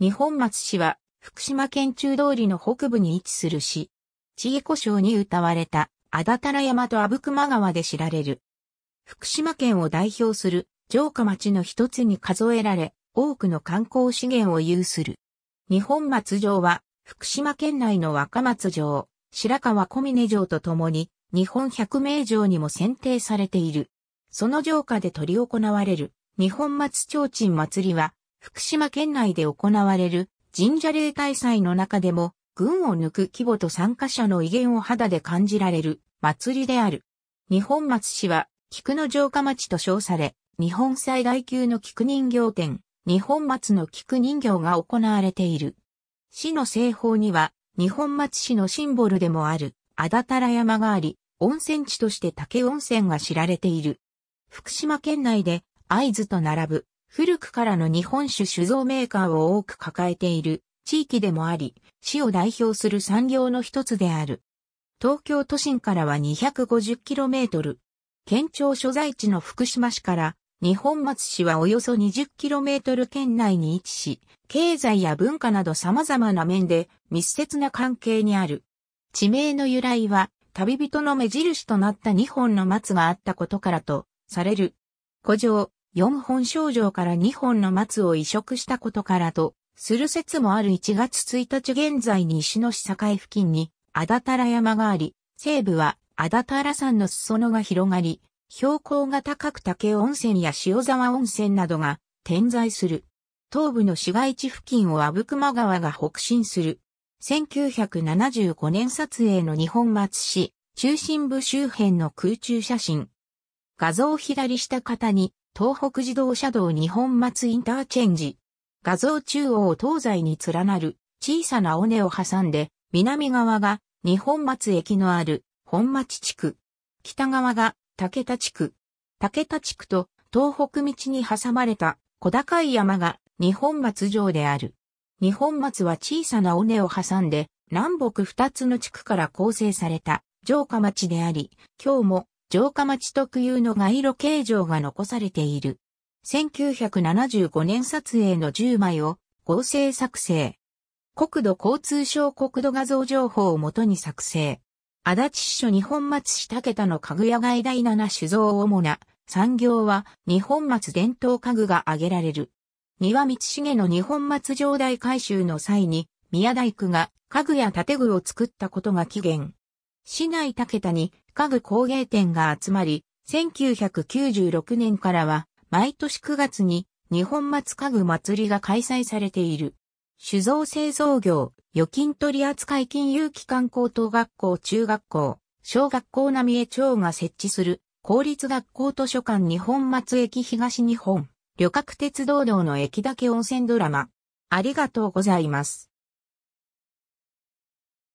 日本松市は、福島県中通りの北部に位置する市。地位故障に歌われた、あだたら山と阿武隈川で知られる。福島県を代表する城下町の一つに数えられ、多くの観光資源を有する。日本松城は、福島県内の若松城、白川小峰城とともに、日本百名城にも選定されている。その城下で取り行われる、日本松提灯祭りは、福島県内で行われる神社霊大祭の中でも、群を抜く規模と参加者の威厳を肌で感じられる祭りである。日本松市は、菊の城下町と称され、日本最大級の菊人形展、日本松の菊人形が行われている。市の西方には、日本松市のシンボルでもある、あだたら山があり、温泉地として竹温泉が知られている。福島県内で、合図と並ぶ、古くからの日本酒酒造メーカーを多く抱えている地域でもあり、市を代表する産業の一つである。東京都心からは 250km。県庁所在地の福島市から日本松市はおよそ 20km 圏内に位置し、経済や文化など様々な面で密接な関係にある。地名の由来は旅人の目印となった2本の松があったことからとされる。古城、4本症状から2本の松を移植したことからと、する説もある1月1日現在に石の市境付近に、あだたら山があり、西部はあだたら山の裾野が広がり、標高が高く竹温泉や塩沢温泉などが点在する。東部の市街地付近を阿武隈川が北進する。1975年撮影の日本松市、中心部周辺の空中写真。画像左下方に東北自動車道日本松インターチェンジ。画像中央東西に連なる小さな尾根を挟んで、南側が日本松駅のある本町地区。北側が竹田地区。竹田地区と東北道に挟まれた小高い山が日本松城である。日本松は小さな尾根を挟んで南北二つの地区から構成された城下町であり、今日も城下町特有の街路形状が残されている。1975年撮影の10枚を合成作成。国土交通省国土画像情報をもとに作成。足立支所日本松下桁の家具屋外第7酒造主な産業は日本松伝統家具が挙げられる。庭道重の日本松城代改修の際に宮大工が家具や建具を作ったことが起源。市内竹田に家具工芸店が集まり、1996年からは毎年9月に日本松家具祭りが開催されている。酒造製造業、預金取扱金融機関高等学校中学校、小学校並江町が設置する公立学校図書館日本松駅東日本、旅客鉄道道の駅だけ温泉ドラマ。ありがとうございます。